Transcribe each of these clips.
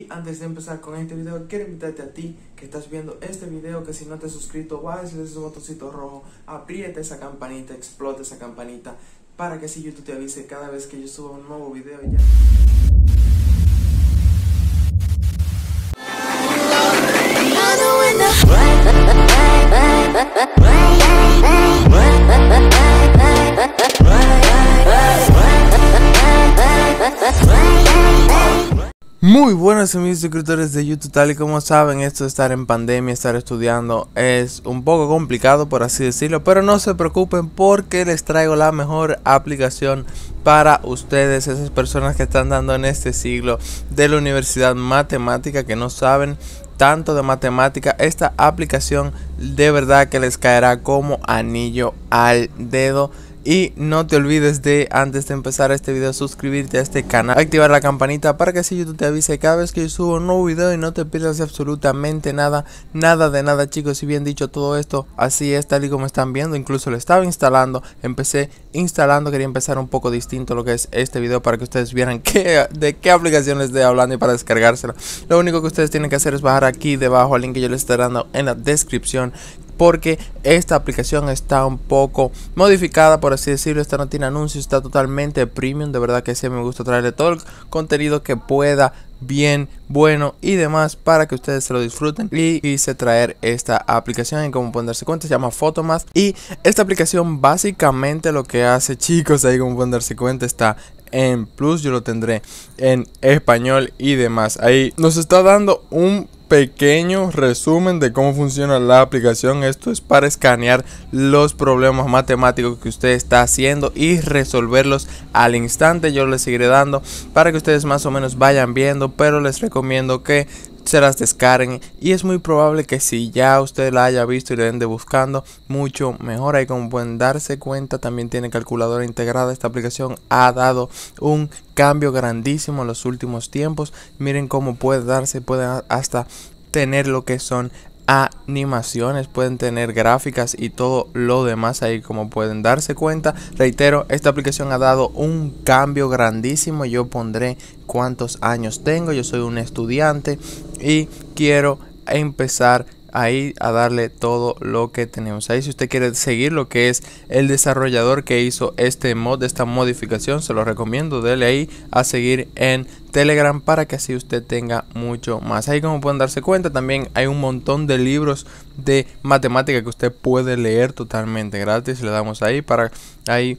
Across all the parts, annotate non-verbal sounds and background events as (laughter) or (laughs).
Y Antes de empezar con este video, quiero invitarte a ti que estás viendo este video que si no te has suscrito, vayas a ese botoncito rojo, apriete esa campanita, explota esa campanita para que si YouTube te avise cada vez que yo suba un nuevo video ya. Muy buenas mis suscriptores de YouTube, tal y como saben, esto de estar en pandemia, estar estudiando es un poco complicado por así decirlo, pero no se preocupen porque les traigo la mejor aplicación para ustedes, esas personas que están dando en este siglo de la universidad matemática que no saben tanto de matemática, esta aplicación de verdad que les caerá como anillo al dedo. Y no te olvides de, antes de empezar este video, suscribirte a este canal, activar la campanita para que así YouTube te avise cada vez que yo subo un nuevo video y no te pierdas absolutamente nada, nada de nada chicos. y bien dicho todo esto, así es tal y como están viendo, incluso lo estaba instalando, empecé instalando, quería empezar un poco distinto lo que es este video para que ustedes vieran (laughs) qué, de qué aplicaciones de estoy hablando y para descargársela. Lo único que ustedes tienen que hacer es bajar aquí debajo al link que yo les estoy dando en la descripción, porque esta aplicación está un poco modificada, por así decirlo. Esta no tiene anuncios, está totalmente premium. De verdad que sí, me gusta traerle todo el contenido que pueda bien bueno y demás para que ustedes se lo disfruten y hice traer esta aplicación y como pueden darse cuenta se llama Photomath y esta aplicación básicamente lo que hace chicos ahí como pueden darse cuenta está en plus yo lo tendré en español y demás ahí nos está dando un pequeño resumen de cómo funciona la aplicación. Esto es para escanear los problemas matemáticos que usted está haciendo y resolverlos al instante. Yo les seguiré dando para que ustedes más o menos vayan viendo, pero les recomiendo que se las descarguen y es muy probable que si ya usted la haya visto y le vende buscando mucho mejor ahí como pueden darse cuenta también tiene calculadora integrada esta aplicación ha dado un cambio grandísimo en los últimos tiempos miren cómo puede darse puede hasta tener lo que son animaciones, pueden tener gráficas y todo lo demás ahí como pueden darse cuenta. Reitero, esta aplicación ha dado un cambio grandísimo. Yo pondré cuántos años tengo, yo soy un estudiante y quiero empezar ahí a darle todo lo que tenemos ahí si usted quiere seguir lo que es el desarrollador que hizo este mod esta modificación se lo recomiendo dele ahí a seguir en telegram para que así usted tenga mucho más ahí como pueden darse cuenta también hay un montón de libros de matemática que usted puede leer totalmente gratis le damos ahí para ahí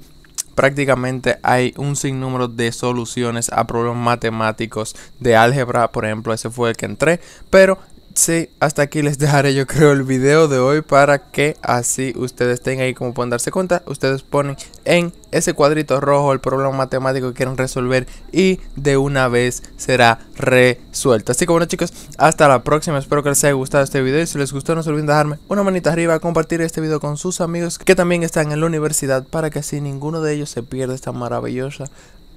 prácticamente hay un sinnúmero de soluciones a problemas matemáticos de álgebra, por ejemplo, ese fue el que entré, pero Sí, hasta aquí les dejaré yo creo el video de hoy para que así ustedes tengan ahí como pueden darse cuenta, ustedes ponen en ese cuadrito rojo el problema matemático que quieren resolver y de una vez será resuelto. Así que bueno chicos, hasta la próxima, espero que les haya gustado este video y si les gustó no se olviden dejarme una manita arriba, compartir este video con sus amigos que también están en la universidad para que así ninguno de ellos se pierda esta maravillosa,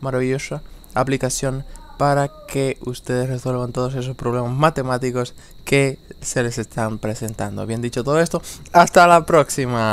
maravillosa aplicación para que ustedes resuelvan todos esos problemas matemáticos que se les están presentando. Bien dicho todo esto, hasta la próxima.